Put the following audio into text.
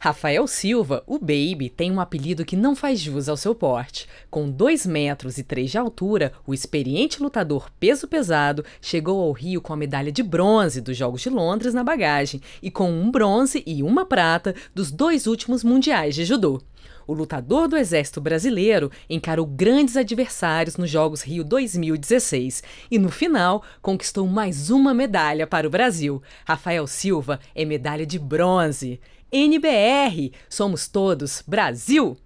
Rafael Silva, o Baby, tem um apelido que não faz jus ao seu porte. Com 2 metros e 3 de altura, o experiente lutador peso pesado chegou ao Rio com a medalha de bronze dos Jogos de Londres na bagagem e com um bronze e uma prata dos dois últimos mundiais de judô. O lutador do Exército Brasileiro encarou grandes adversários nos Jogos Rio 2016 e, no final, conquistou mais uma medalha para o Brasil. Rafael Silva é medalha de bronze. NBR, somos todos Brasil!